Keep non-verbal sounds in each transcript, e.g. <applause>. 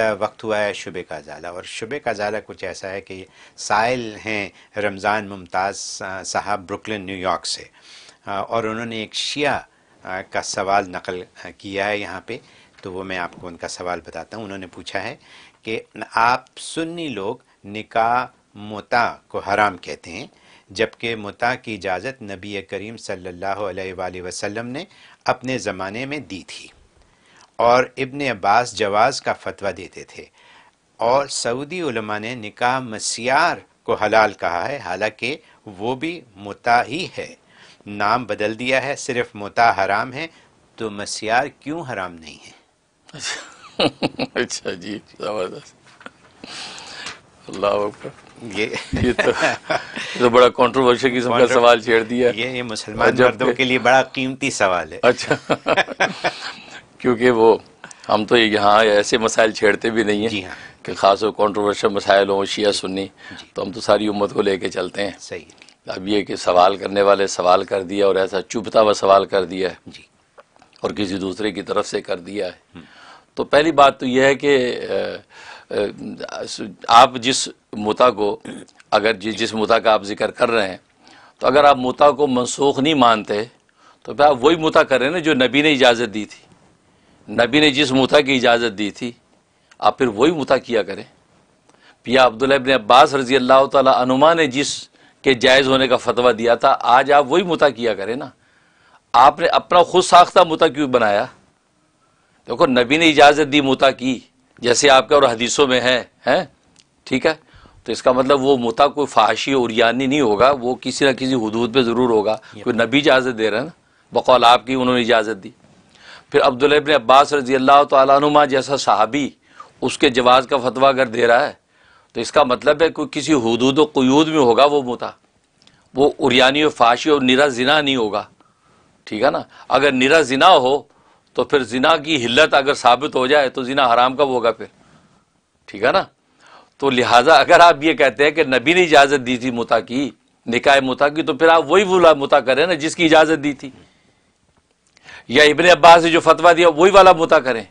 वक्त हुआ है शुबे का जाला और शुबे का ज़ाला कुछ ऐसा है कि साइल हैं रमज़ान मुमताज़ साहब ब्रुकलिन न्यूयॉर्क से और उन्होंने एक शिया का सवाल नकल किया है यहाँ पे तो वो मैं आपको उनका सवाल बताता हूँ उन्होंने पूछा है कि आप सुन्नी लोग निका मोता को हराम कहते हैं जबकि मुता की इजाज़त नबी करीम सल्लल्लाहु अलैहि वसल्लम ने अपने ज़माने में दी थी और इब्न अब्बास जवाज का फतवा देते थे और सऊदी उलमा ने निकाह मसियार को हलाल कहा है हालांकि वो भी मुता ही है नाम बदल दिया है सिर्फ मुता हराम है तो मसियार क्यों हराम नहीं है <laughs> अच्छा जी जबरदस्त अल्लाह ये ये तो, तो बड़ा कंट्रोवर्शियल किस्म का सवाल छेड़ दिया ये ये मुसलमान मर्दों के लिए बड़ा कीमती सवाल है अच्छा <laughs> <laughs> क्योंकि वो हम तो यहाँ ऐसे मसाइल छेड़ते भी नहीं हैं हाँ। कि खास कॉन्ट्रोवर्शियल मसाइल हों शिया सुन्नी तो हम तो सारी उम्मत को लेके चलते हैं सही अब ये कि सवाल करने वाले सवाल कर दिया और ऐसा चुभता हुआ सवाल कर दिया है जी और किसी दूसरे की तरफ से कर दिया है हम्म। तो पहली बात तो यह है कि आप जिस मुता को अगर जि, जिस मुता का आप जिक्र कर रहे हैं तो अगर आप मुता को मनसूख नहीं मानते तो फिर आप वही मुता कर रहे हैं ना जो नबी ने इजाज़त दी थी नबी ने जिस मुता की इजाज़त दी थी आप फिर वही मुता किया करें पिया अब्दुल्ला इबन अब्बास रजी अल्लाह तुमा ने जिस के जायज़ होने का फतवा दिया था आज आप वही मुता किया करें ना आपने अपना खुद साख्ता मुता क्यों बनाया देखो नबी ने इजाज़त दी मुता की जैसे आपके और हदीसों में है हैं ठीक है तो इसका मतलब वो मुता कोई फाशी और यानी नहीं होगा वो किसी ना किसी हदूद पे ज़रूर होगा कोई नबी इजाज़त दे रहे हैं ना बकौल आपकी उन्होंने इजाज़त दी फिर अब्दुल इबन अब्बास रजी अल्लाह नुमा जैसा सहाबी उसके जवाज़ का फतवा अगर दे रहा है तो इसका मतलब है कि किसी हदूद क्यूद में होगा वो मुता वो उरियानी फाशी और निरा जिना नहीं होगा ठीक है ना अगर निरा जिना हो तो फिर जिना की हिल्लत अगर साबित हो जाए तो जिना हराम कब होगा फिर ठीक है ना तो लिहाजा अगर आप ये कहते हैं कि नबी ने इजाज़त दी थी मुता की निकाय मुता की तो फिर आप वही बुला मुता करें ना जिसकी इजाज़त दी थी या इबन अब्बास ने जो फतवा दिया वही वाला मोता करें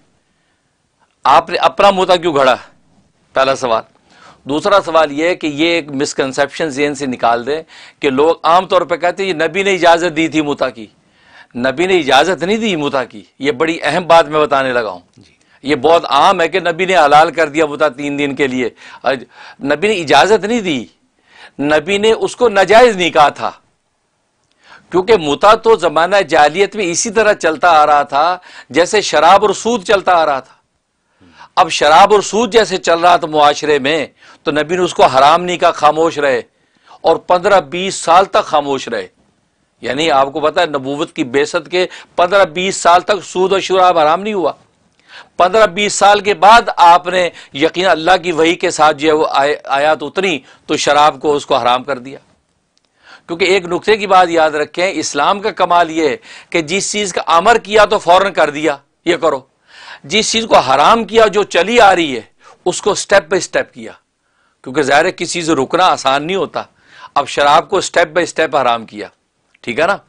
आपने अपना मोता क्यों घड़ा पहला सवाल दूसरा सवाल यह है कि यह एक मिसकनसेप्शन जेन से निकाल दें कि लोग आमतौर पर कहते हैं नबी ने इजाज़त दी थी मुता की नबी ने इजाज़त नहीं दी मुता की यह बड़ी अहम बात मैं बताने लगा हूं यह बहुत आम है कि नबी ने हलाल कर दिया मुता तीन दिन के लिए नबी ने इजाज़त नहीं दी नबी ने उसको नाजायज़ नहीं कहा था क्योंकि मुता तो ज़माना जालियत में इसी तरह चलता आ रहा था जैसे शराब और सूद चलता आ रहा था अब शराब और सूद जैसे चल रहा था मुआरे में तो नबी ने उसको हराम नहीं कहा खामोश रहे और पंद्रह बीस साल तक खामोश रहे यानी आपको पता है नबूवत की बेसत के पंद्रह बीस साल तक सूद और शराब हराम नहीं हुआ पंद्रह बीस साल के बाद आपने यकीन अल्लाह की वही के साथ जो है वो आयात उतरी तो शराब को उसको हराम कर दिया क्योंकि एक नुकते की बात याद रखें इस्लाम का कमाल ये है कि जिस चीज़ का अमर किया तो फौरन कर दिया ये करो जिस चीज़ को हराम किया जो चली आ रही है उसको स्टेप बाई स्टेप किया क्योंकि ज़ाहिर है किसी से रुकना आसान नहीं होता अब शराब को स्टेप बाई स्टेप हराम किया ठीक है ना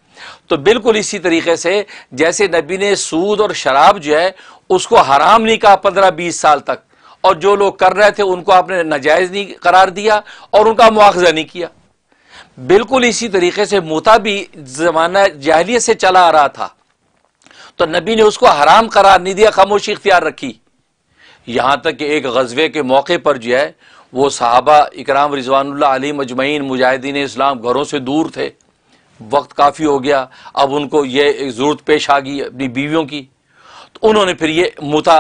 तो बिल्कुल इसी तरीके से जैसे नबी ने सूद और शराब जो है उसको हराम नहीं कहा पंद्रह बीस साल तक और जो लोग कर रहे थे उनको आपने नाजायज़ नहीं करार दिया और उनका मुआवजा नहीं किया बिल्कुल इसी तरीके से मोता भी जमाना जहलियत से चला आ रहा था तो नबी ने उसको हराम करार नहीं दिया खामोशी इख्तियार रखी यहां तक कि एक गजबे के मौके पर जो है वो साहबा इकराम रिजवानुल्ला अली मजमैन मुजाहिदीन इस्लाम घरों से दूर थे वक्त काफ़ी हो गया अब उनको ये ज़रूरत पेश आ गई अपनी बीवियों की तो उन्होंने फिर ये मुता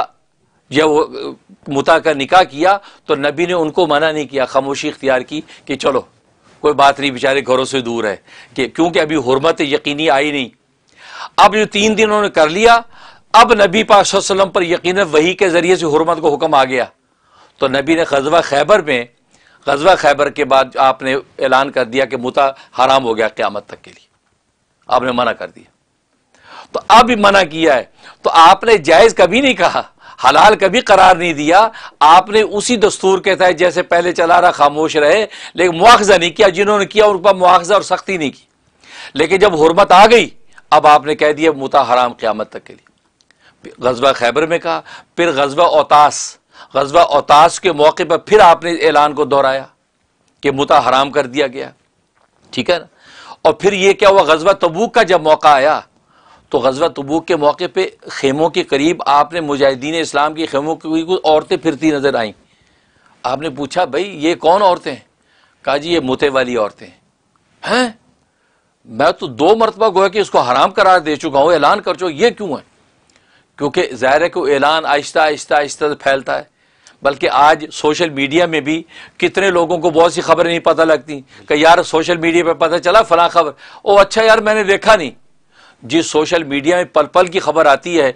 जब वो मुता का निकाह किया तो नबी ने उनको मना नहीं किया खामोशी इख्तियार की कि चलो कोई बात नहीं बेचारे घरों से दूर है कि क्योंकि अभी हरमत यकीनी आई नहीं अब जो तीन दिन उन्होंने कर लिया अब नबी पाकलम पर यकीन वही के ज़रिए से हरमत को हुक्म आ गया तो नबी ने गजवा खैबर में गजवा खैबर के बाद आपने ऐलान कर दिया कि मुता हराम हो गया क़्यामत तक के लिए आपने मना कर दिया तो अब मना किया है तो आपने जायज़ कभी नहीं कहा हलाल कभी करार नहीं दिया आपने उसी दस्तूर के तहत जैसे पहले चला रहा खामोश रहे लेकिन मुआवजा नहीं किया जिन्होंने किया उन पर मुआवजा और सख्ती नहीं की लेकिन जब हरमत आ गई अब आपने कह दिया मुता हराम क़्यामत तक के लिए गजबा खैबर में कहा फिर गजबा अवतास गजबा अवतास के मौके पर फिर आपने ऐलान को दोहराया कि मुता हराम कर दिया गया ठीक है ना और फिर ये क्या हुआ गजबा तबूक का जब मौका आया तो गजवा तबूक के मौके पर खेमों के करीब आपने मुजाहिदीन इस्लाम की खेमों की कुछ औरतें फिरती नज़र आईं आपने पूछा भाई ये कौन औरतें हैं कहा जी ये मोते वाली औरतें हैं हैं मैं तो दो मरतबा गोया कि इसको हराम करार दे चुका हूँ ऐलान कर चुका ये क्यों है क्योंकि ज़ाहिर है कि ऐलान आहिस्ता आहिस्ता आहिस्ता फैलता है बल्कि आज सोशल मीडिया में भी कितने लोगों को बहुत सी खबरें नहीं पता लगती कि यार सोशल मीडिया पर पता चला फला खबर ओ अच्छा यार मैंने देखा नहीं जिस सोशल मीडिया में पल पल की खबर आती है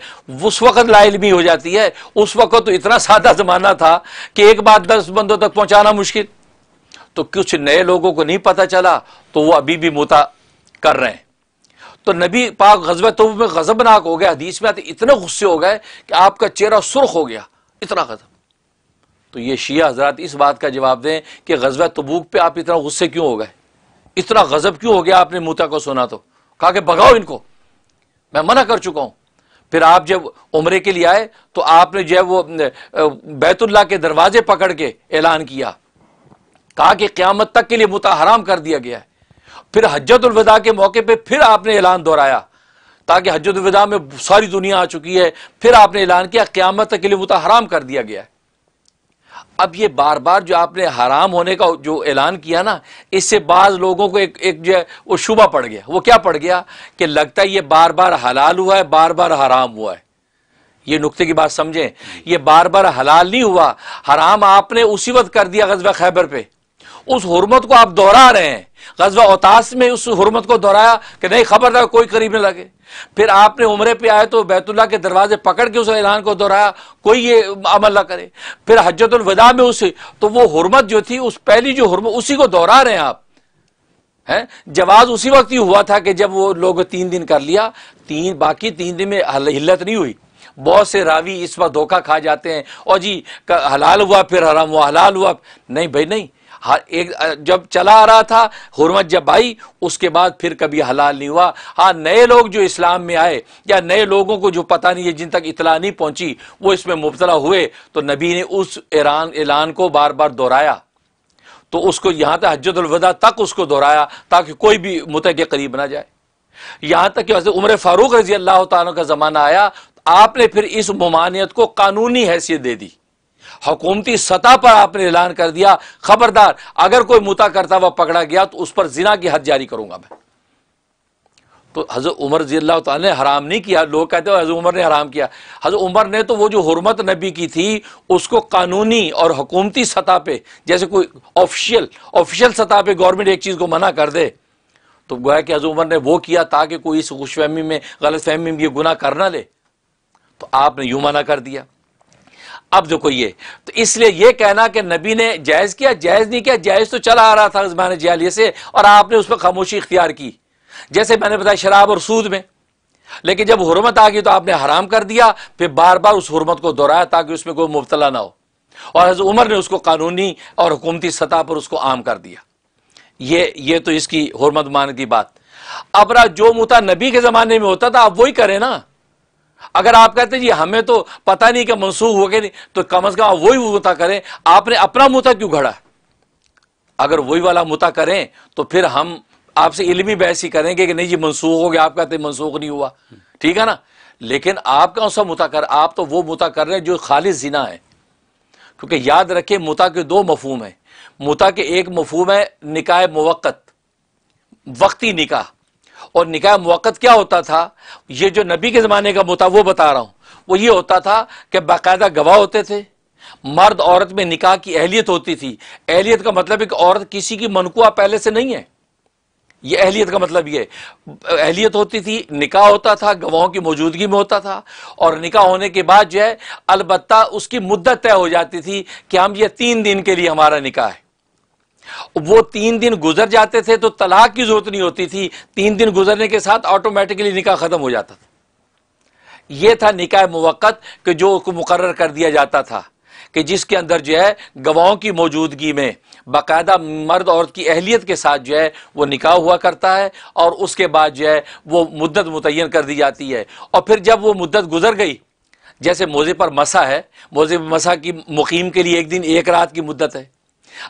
उस वक्त लाइलमी हो जाती है उस वक्त तो इतना सादा ज़माना था कि एक बात दस बंदों तक पहुंचाना मुश्किल तो कुछ नए लोगों को नहीं पता चला तो वो अभी भी मुता कर रहे हैं तो नबी पाक गजब तो में गजबनाक हो गया हदीस में आते इतने गुस्से हो गए कि आपका चेहरा सुर्ख हो गया इतना गजब तो ये शिया हजरात इस बात का जवाब दें कि गजब तबूक पे आप इतना गुस्से क्यों हो गए इतना गजब क्यों हो गया आपने मुता को सुना तो कहा कि भगाओ इनको मैं मना कर चुका हूं फिर आप जब उमरे के लिए आए तो आपने जो है वो बैतुल्ला के दरवाजे पकड़ के ऐलान किया कहा कि क्यामत तक के लिए मुता हराम कर दिया गया है फिर हजतुलविदा के मौके पर फिर आपने ऐलान दोहराया ताकि हजतुलविदा में सारी दुनिया आ चुकी है फिर आपने ऐलान किया क्यामत तक के लिए मुता हराम कर दिया गया है अब ये बार बार जो आपने हराम होने का जो ऐलान किया ना इससे बाज़ लोगों को एक एक जो है वो शुबा पड़ गया वो क्या पड़ गया कि लगता है ये बार बार हलाल हुआ है बार बार हराम हुआ है ये नुकते की बात समझें ये बार बार हलाल नहीं हुआ हराम आपने उसी वक्त कर दिया गजब खैबर पे उस हरमत को आप दोहरा रहे हैं गजबा अतास में उस हरमत को दोहराया कि नहीं खबर था कोई करीब न लगे फिर आपने उम्र पर आए तो बैतुल्ला के दरवाजे पकड़ के उस ऐलान को दोहराया कोई ये अमल ना करे फिर हजरतुलवदा में उसे तो वो हरमत जो थी उस पहली जो हरमत उसी को दोहरा रहे हैं आप है जवाब उसी वक्त ही हुआ था कि जब वो लोग तीन दिन कर लिया तीन बाकी तीन दिन में हिल्लत नहीं हुई बहुत से रावी इस वक्त धोखा खा जाते हैं और जी हलाल हुआ फिर हराम हुआ हलाल हुआ नहीं भाई नहीं हर एक जब चला आ रहा था हरमत जब आई उसके बाद फिर कभी हलाल नहीं हुआ हाँ नए लोग जो इस्लाम में आए या नए लोगों को जो पता नहीं है जिन तक इतला नहीं पहुंची वो इसमें मुबतला हुए तो नबी ने उस ईरान ऐलान को बार बार दोहराया तो उसको यहां तक हजतुलवदा तक उसको दोहराया ताकि कोई भी मुत के करीब ना जाए यहां तक कि वैसे उम्र फारूक रजी अल्लाह तला का ज़माना आया तो आपने फिर इस ममानियत को कानूनी हैसियत दे दी हकूमती सतह पर आपने ऐलान कर दिया खबरदार अगर कोई मुता करता हुआ पकड़ा गया तो उस पर जिना की हद जारी करूंगा मैं तो हज़रत उमर जी ने हराम नहीं किया लोग कहते हैं हज़रत उमर ने हराम किया हज़रत उमर ने तो वो जो हरमत नबी की थी उसको कानूनी और हकूमती सतह पे जैसे कोई ऑफिशियल ऑफिशियल सतह पे गवर्नमेंट एक चीज़ को मना कर दे तो गोया कि हज़रत उमर ने वो किया ताकि कोई इस खुश फहमी में गलत फहमी में ये गुना कर ना ले तो आपने यूं मना कर दिया अब जो कोई ये तो इसलिए ये कहना कि नबी ने जायज़ किया जायज़ नहीं किया जायज़ तो चला आ रहा था ज़मान जालिया से और आपने उस पर खामोशी इख्तियार की जैसे मैंने बताया शराब और सूद में लेकिन जब हरमत आ गई तो आपने हराम कर दिया फिर बार बार उस हरमत को दोहराया ताकि उसमें कोई मुबतला ना हो और हज़ उमर ने उसको कानूनी और हुकूमती सतह पर उसको आम कर दिया ये ये तो इसकी हरमत मान की बात अपरा जो मुता नबी के ज़माने में होता था आप वही करें ना अगर आप कहते जी हमें तो पता नहीं कि मनसूख हो गए नहीं तो कम अज कम आप वही मुता करें आपने अपना मुता क्यों घड़ा अगर वही वाला मुता करें तो फिर हम आपसे इलमी बहस ही करेंगे कि नहीं जी मनसूख हो गया आप कहते मनसूख नहीं हुआ ठीक है ना लेकिन आप कौन सा मुता कर आप तो वो मुता कर रहे हैं जो खालिद जिना है क्योंकि याद रखे मुता के दो मफहम हैं मुता के एक मफहम है निकाय मवक़त वक्ती निकाह और निकाह मौक़त क्या होता था ये जो नबी के ज़माने का मुता वो बता रहा हूँ वो ये होता था कि बाकायदा गवाह होते थे मर्द औरत में निकाह की अहलियत होती थी अहलियत का मतलब एक औरत किसी की मनकुआ पहले से नहीं है ये अहलियत का मतलब ये अहलियत होती थी निकाह होता था गवाहों की मौजूदगी में होता था और निकाह होने के बाद जो है अलबत्ता उसकी मुद्दत तय हो जाती थी कि हम ये तीन दिन के लिए हमारा निकाह है वो तीन दिन गुजर जाते थे तो तलाक की जरूरत नहीं होती थी तीन दिन गुजरने के साथ ऑटोमेटिकली निकाह ख़त्म हो जाता था यह था निकाह मुक्त कि जो मुकर कर दिया जाता था कि जिसके अंदर जो है गवाहों की मौजूदगी में बाकायदा मर्द औरत की अहलियत के साथ जो है वो निकाह हुआ करता है और उसके बाद जो है वो मुद्दत मुतन कर दी जाती है और फिर जब वो मुद्दत गुजर गई जैसे मोज़े पर मसा है मोज़े मसा की मुकीम के लिए एक दिन एक रात की मुद्दत है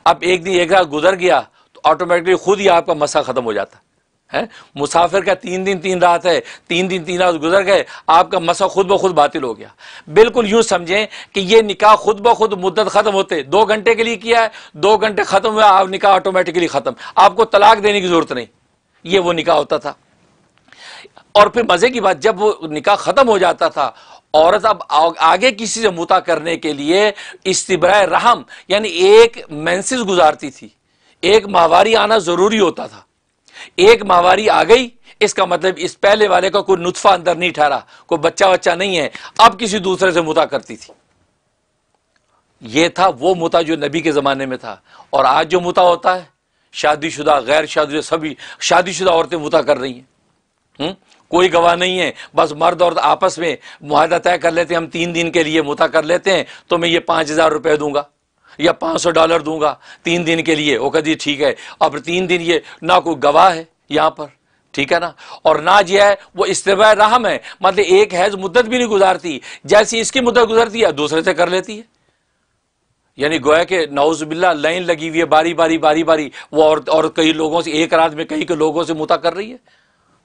अब एक दिन एक रात गुजर गया तो ऑटोमेटिकली खुद ही आपका मसा ख़त्म हो जाता है मुसाफिर का तीन दिन तीन रात है तीन दिन तीन रात गुजर गए आपका मसा खुद ब खुद बातिल हो गया बिल्कुल यूं समझें कि ये निकाह खुद ब खुद मुद्दत ख़त्म होते दो घंटे के लिए किया है दो घंटे ख़त्म हुआ आप निकाह ऑटोमेटिकली ख़त्म आपको तलाक देने की ज़रूरत नहीं ये वो निकाह होता था और फिर मज़े की बात जब वो निकाह ख़त्म हो जाता था औरत अब आगे किसी से मुता करने के लिए इस्तबरा रहम यानी एक मैंसिस गुजारती थी एक माहवारी आना ज़रूरी होता था एक माहवारी आ गई इसका मतलब इस पहले वाले का कोई नुतफा अंदर नहीं ठहरा कोई बच्चा वच्चा नहीं है अब किसी दूसरे से मुता करती थी ये था वो मुता जो नबी के ज़माने में था और आज जो मुता होता है शादीशुदा गैर शादी सभी शादीशुदा औरतें मुता कर रही हैं हम्म? कोई गवाह नहीं है बस मर्द और आपस में मुहिदा तय कर लेते हैं हम तीन दिन के लिए मुता कर लेते हैं तो मैं ये पाँच हज़ार रुपये दूंगा या पाँच सौ डॉलर दूंगा तीन दिन के लिए वो कह ठीक है अब तीन दिन ये ना कोई गवाह है यहाँ पर ठीक है ना और ना जो है वो इस्तेवा राहम है मतलब एक हैज मुद्दत भी नहीं गुजारती जैसी इसकी मुद्दत गुजरती है दूसरे से कर लेती है यानी गोया के नाउजबिल्ला लाइन लगी हुई है बारी बारी बारी बारी वो और, और कई लोगों से एक रात में कई के लोगों से मुता कर रही है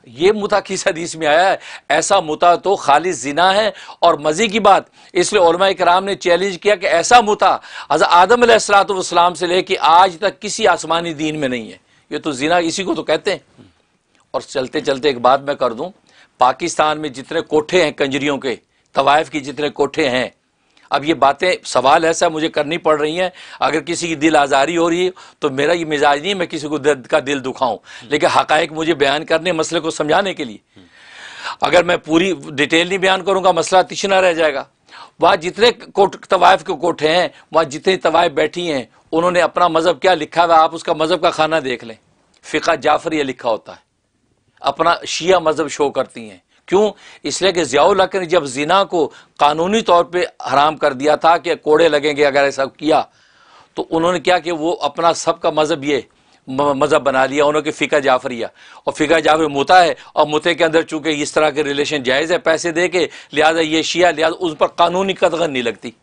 ये मुता किस हदीस में आया है ऐसा मुता तो खालिज जिना है और मज़े की बात इसलिए कराम ने चैलेंज किया कि ऐसा मुता हज़र आदम सलाम से लेके आज तक किसी आसमानी दीन में नहीं है ये तो जिना इसी को तो कहते हैं और चलते चलते एक बात मैं कर दूं पाकिस्तान में जितने कोठे हैं कंजरियों के तवायफ की जितने कोठे हैं अब ये बातें सवाल ऐसा मुझे करनी पड़ रही हैं अगर किसी की दिल आज़ारी हो रही है तो मेरा ये मिजाज नहीं मैं किसी को दर्द का दिल दुखाऊं लेकिन हकायक मुझे बयान करने मसले को समझाने के लिए अगर मैं पूरी डिटेल नहीं बयान करूँगा मसला तिछना रह जाएगा वहाँ जितने कोट तवायफ के कोठे हैं वहाँ जितनी तवायफ बैठी हैं उन्होंने अपना मज़हब क्या लिखा हुआ आप उसका मज़हब का खाना देख लें फ़िका जाफर यह लिखा होता है अपना शिया मज़हब शो करती हैं क्यों इसलिए कि ज़ियाउल्लाह ने जब जिना को कानूनी तौर पर हराम कर दिया था कि कोड़े लगेंगे अगर ऐसा किया तो उन्होंने क्या कि वो अपना सबका मज़हब ये मज़हब बना लिया उन्होंने फ़िका जाफरिया और फ़िका जाफर मुता है और मुते के अंदर चूंकि इस तरह के रिलेशन जायज़ है पैसे दे के लिहाजा ये शिया लिहाजा उस पर कानूनी कदगन नहीं लगती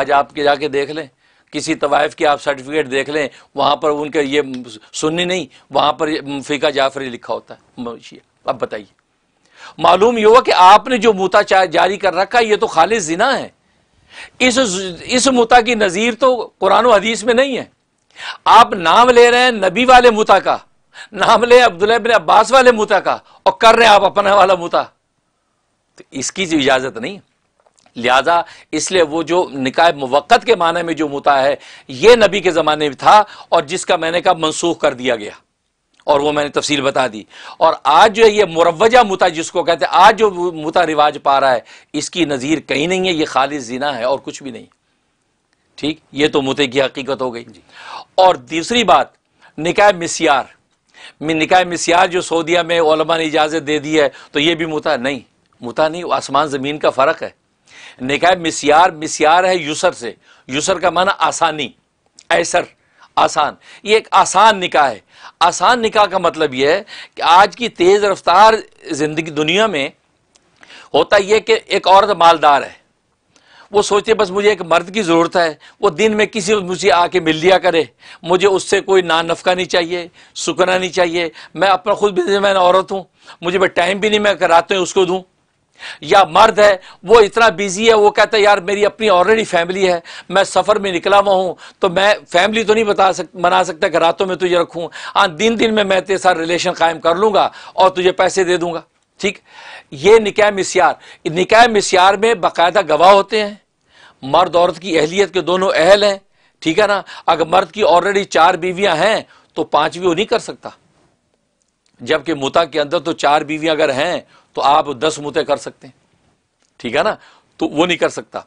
आज के जाके देख लें किसी तवायफ़ की आप सर्टिफिकेट देख लें वहाँ पर उनके ये सुन्नी नहीं वहाँ पर फ़िका जाफरी लिखा होता है अब बताइए मालूम यह हुआ कि आपने जो मुता जारी कर रखा यह तो खालिद जिना है इस इस मुता की नज़ीर तो कुरान हदीस में नहीं है आप नाम ले रहे हैं नबी वाले मुता का नाम ले अब्दुल्ला बिन अब्बास वाले मुता का और कर रहे हैं आप अपना वाला मुता तो इसकी जो इजाज़त नहीं लिहाजा इसलिए वो जो निकाय मुक्त के माने में जो मुता है ये नबी के ज़माने में था और जिसका मैंने कहा मनसूख कर दिया गया और वो मैंने तफसील बता दी और आज जो है ये मुरवजा मुता जिसको कहते हैं आज जो मुता रिवाज पा रहा है इसकी नज़ीर कहीं नहीं है ये खालिद जीना है और कुछ भी नहीं ठीक ये तो मुते की हकीकत हो गई और दूसरी बात निकाय मिसयार निकाय मिसियार जो सऊदिया में ओलमा ने इजाज़त दे दी है तो ये भी मुता नहीं मुता नहीं आसमान ज़मीन का फ़र्क है निकाय मिसियार मिसियार है यूसर से यूसर का माना आसानी ऐसर आसान ये एक आसान निकाय है आसान निकाह का मतलब यह है कि आज की तेज़ रफ्तार ज़िंदगी दुनिया में होता यह कि एक औरत मालदार है वो सोचते बस मुझे एक मर्द की ज़रूरत है वो दिन में किसी मुझे आके मिल लिया करे मुझे उससे कोई ना नफका नहीं चाहिए सुकना नहीं चाहिए मैं अपना खुद भी मैं औरत हूँ मुझे मैं टाइम भी नहीं मैं रात में उसको दूँ या मर्द है वो इतना बिजी है वो कहता है यार मेरी अपनी ऑलरेडी फैमिली है मैं सफ़र में निकला हुआ हूं तो मैं फैमिली तो नहीं बता सक मना सकता कि रातों में तुझे रखूं हाँ दिन दिन में मैं तेरे साथ रिलेशन कायम कर लूंगा और तुझे पैसे दे दूंगा ठीक ये निकाय मिसियार निकाय मिसियार में बाकायदा गवाह होते हैं मर्द औरत की अहलियत के दोनों अहल हैं ठीक है ना अगर मर्द की ऑलरेडी चार बीवियां हैं तो पांचवी वो नहीं कर सकता जबकि मुता के अंदर तो चार बीवियां अगर हैं तो आप दस मुते कर सकते हैं ठीक है ना तो वो नहीं कर सकता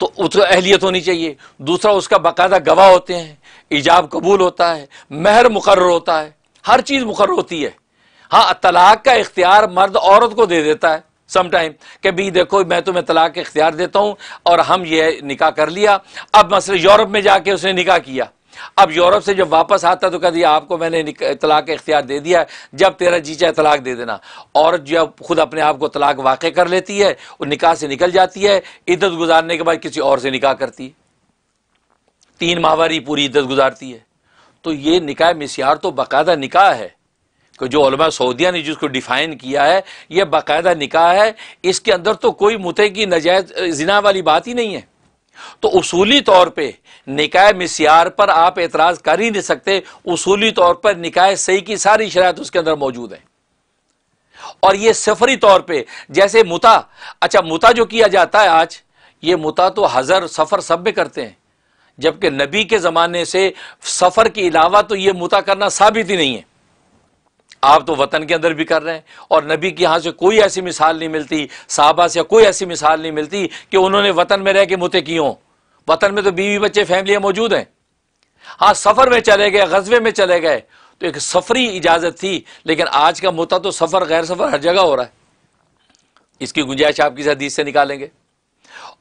तो उसको अहलियत होनी चाहिए दूसरा उसका बाकायदा गवाह होते हैं ईजाब कबूल होता है मेहर मुकर होता है हर चीज़ मुकर होती है हाँ तलाक का इख्तियार मर्द औरत को दे देता है समटाइम कि भी देखो मैं तुम्हें तलाक का इख्तियार देता हूं और हम यह निकाह कर लिया अब मसले यूरोप में जाके उसने निकाह किया अब यूरोप से जब वापस आता तो कह दिया आपको मैंने तलाक इख्तियार दे दिया जब तेरा जीचा तलाक दे देना औरत जब खुद अपने आप को तलाक वाक़ कर लेती है और निकाह से निकल जाती है इद्दत गुजारने के बाद किसी और से निकाह करती है तीन माहवारी पूरी इद्दत गुजारती है तो ये निकाह मिसियार तो बाकायदा निकाह है कि जो सऊदिया ने जिसको डिफाइन किया है यह बाकायदा निकाह है इसके अंदर तो कोई मुते की नजायज़ जिना वाली बात ही नहीं है तो उसूली तौर पे निकाय मिसियार पर आप एतराज कर ही नहीं सकते उसूली तौर पर निकाय सही की सारी शरात उसके अंदर मौजूद है और ये सफरी तौर पे जैसे मुता अच्छा मुता जो किया जाता है आज ये मुता तो हज़र सफ़र सब में करते हैं जबकि नबी के ज़माने से सफ़र के अलावा तो ये मुता करना साबित ही नहीं है आप तो वतन के अंदर भी कर रहे हैं और नबी के यहाँ से कोई ऐसी मिसाल नहीं मिलती साहबा से कोई ऐसी मिसाल नहीं मिलती कि उन्होंने वतन में रह के मुते की हों वतन में तो बीवी बच्चे फैमिलियाँ मौजूद हैं हाँ सफ़र में चले गए गजबे में चले गए तो एक सफ़री इजाज़त थी लेकिन आज का मुता तो सफ़र गैर सफ़र हर जगह हो रहा है इसकी गुंजाइश आप किसी हदीस से निकालेंगे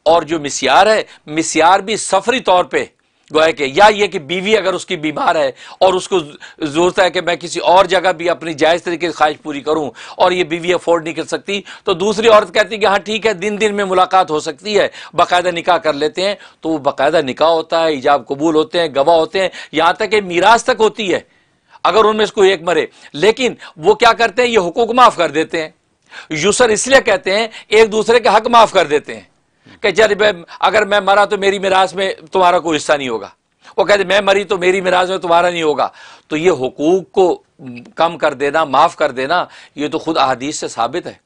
और जो मिसियार है मिसियार भी सफ़री तौर पर गोया के या ये कि बीवी अगर उसकी बीमार है और उसको जरूरत है कि मैं किसी और जगह भी अपनी जायज़ तरीके से ख्वाहिश पूरी करूं और ये बीवी अफोर्ड नहीं कर सकती तो दूसरी औरत कहती है कि हाँ ठीक है दिन दिन में मुलाकात हो सकती है बाकायदा निकाह कर लेते हैं तो वो बाकायदा निकाह होता है ईजाब कबूल होते हैं गवाह होते हैं यहाँ तक कि मीराज तक होती है अगर उनमें इसको एक मरे लेकिन वो क्या करते हैं ये हुकूक माफ़ कर देते हैं यूसर इसलिए कहते हैं एक दूसरे के हक माफ़ कर देते हैं कि जब अगर मैं मरा तो मेरी मिराज में तुम्हारा कोई हिस्सा नहीं होगा वो कहते मैं मरी तो मेरी मिराज में तुम्हारा नहीं होगा तो ये हकूक को कम कर देना माफ़ कर देना ये तो खुद अहदीस से साबित है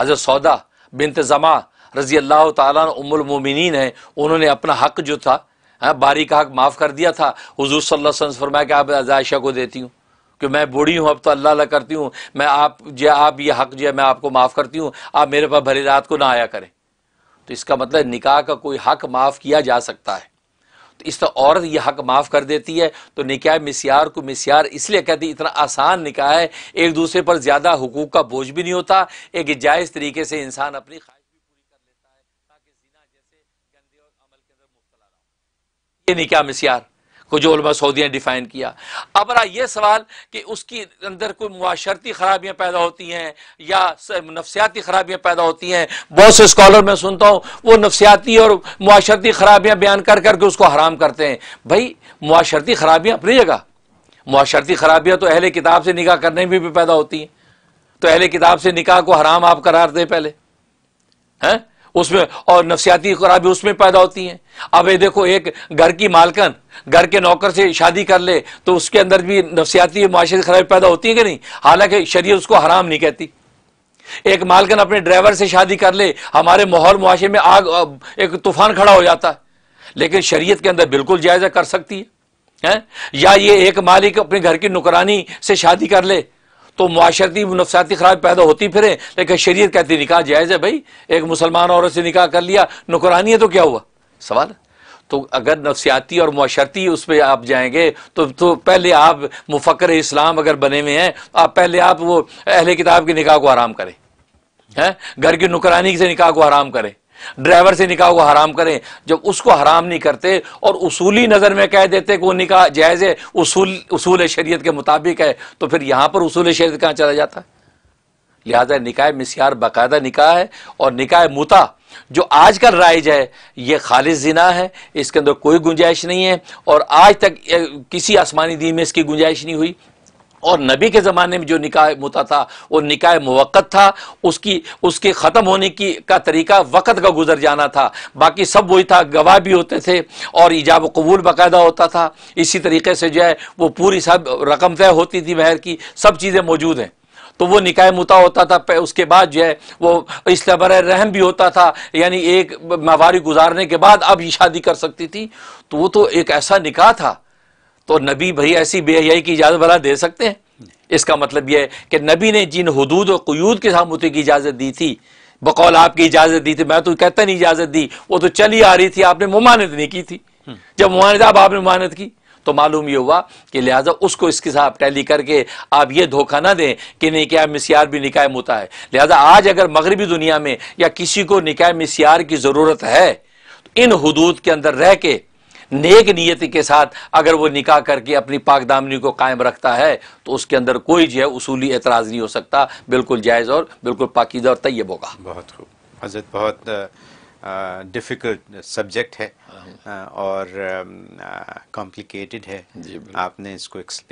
हज़रत सौदा बिनतजमा रजी अल्लाह तमिन है उन्होंने अपना हक जो था हाँ बारी का हक माफ़ कर दिया था हजूर सल्लास फरमाया कि आप आजायशा को देती हूँ कि मैं बूढ़ी हूँ अब तो अल्लाह अल्लाह करती हूँ मैं आप जो आप ये हक जो है मैं आपको माफ़ करती हूँ आप मेरे पास भरी रात को ना आया करें तो इसका मतलब निकाह का कोई हक माफ़ किया जा सकता है तो इस तरह औरत यह हक माफ़ कर देती है तो निकाह मिसियार को मिसियार इसलिए कहती इतना आसान निकाह है एक दूसरे पर ज़्यादा हकूक़ का बोझ भी नहीं होता एक जायज़ तरीके से इंसान अपनी ख्वाहिश भी पूरी कर लेता है ताकि निकाह मिसियार को जो उलमा सऊदी ने डिफाइन किया अब रहा यह सवाल कि उसकी अंदर कोई मुआशरती खराबियां पैदा होती हैं या नफसियाती खराबियां पैदा होती हैं बहुत से स्कॉलर मैं सुनता हूं वो नफसियाती और मुआशरती खराबियां बयान कर करके उसको हराम करते हैं भाई मुआशरती खराबियां अपनी जगह मुआशरती खराबियां तो अहले किताब से निकाह करने में भी, भी पैदा होती हैं तो अहले किताब से निकाह को हराम आप करार दें पहले हैं उसमें और नफसियाती खराबी उसमें पैदा होती हैं अब ये देखो एक घर की मालकन घर के नौकर से शादी कर ले तो उसके अंदर भी नफसियाती माशरे खराबी पैदा होती है कि नहीं हालांकि शरीय उसको हराम नहीं कहती एक मालकन अपने ड्राइवर से शादी कर ले हमारे माहौल मुआशे में आग एक तूफान खड़ा हो जाता है लेकिन शरीयत के अंदर बिल्कुल जायजा कर सकती है, है? या ये एक मालिक अपने घर की नुकरानी से शादी कर ले तो माशरती नफसाती खराब पैदा होती फिरें लेकिन शरीय कहती निकाह जायज़ है भाई एक मुसलमान औरत से निकाह कर लिया नुकरानी है तो क्या हुआ सवाल तो अगर नफसियाती और माशरती उस पर आप जाएंगे तो तो पहले आप मुफकर इस्लाम अगर बने हुए हैं तो आप पहले आप वो अहले किताब के निकाह को आराम करें हैं घर की नुकरानी से निकाह को आराम करें ड्राइवर से निकाह को हराम करें जब उसको हराम नहीं करते और उसूली नज़र में कह देते कि वो निकाह जायज़ है उसूल उसूल शरीयत के मुताबिक है तो फिर यहां पर उसूल शरीयत कहां चला जाता है लिहाजा निकाय मिसियार बाकायदा निकाह है और निकाय मुता जो आज का राइज है ये खालिज जिना है इसके अंदर कोई गुंजाइश नहीं है और आज तक किसी आसमानी दीन में इसकी गुंजाइश नहीं हुई और नबी के ज़माने में जो निकाय होता था वो निकाय मुवक्त था उसकी उसके ख़त्म होने की का तरीका वक़्त का गुजर जाना था बाकी सब वही था गवाह भी होते थे और ईजाब कबूल बाकायदा होता था इसी तरीके से जो है वो पूरी सब रकम तय होती थी महर की सब चीज़ें मौजूद हैं तो वो निकाय मुता होता था उसके बाद जो है वो इसलबर रहम भी होता था यानी एक मावारी गुजारने के बाद अब ये शादी कर सकती थी तो वो तो एक ऐसा निकाह था तो नबी भाई ऐसी बेहयाई की इजाज़त भला दे सकते हैं इसका मतलब यह है कि नबी ने जिन हदूद और क्यूद के साथ मुती की इजाज़त दी थी बकौल आपकी इजाज़त दी थी मैं तो कहता नहीं इजाज़त दी वो तो चली आ रही थी आपने ममानत नहीं की थी हम्म। जब मुमानत अब आपने मुमानत की तो मालूम यह हुआ कि लिहाजा उसको इसके साथ टैली करके आप ये धोखा ना दें कि नहीं क्या मिसियार भी निकाय मुता है लिहाजा आज अगर मगरबी दुनिया में या किसी को निकाय मिसियार की ज़रूरत है तो इन हदूद के अंदर रह के नेक नीयति के साथ अगर वो निकाह करके अपनी दामनी को कायम रखता है तो उसके अंदर कोई जो है उसूली एतराज़ नहीं हो सकता बिल्कुल जायज़ और बिल्कुल पाकिदा और तैयब होगा बहुत खूब हजरत बहुत डिफ़िकल्ट सब्जेक्ट है हाँ। और कॉम्प्लिकेटेड है आपने इसको एक्सप्लेन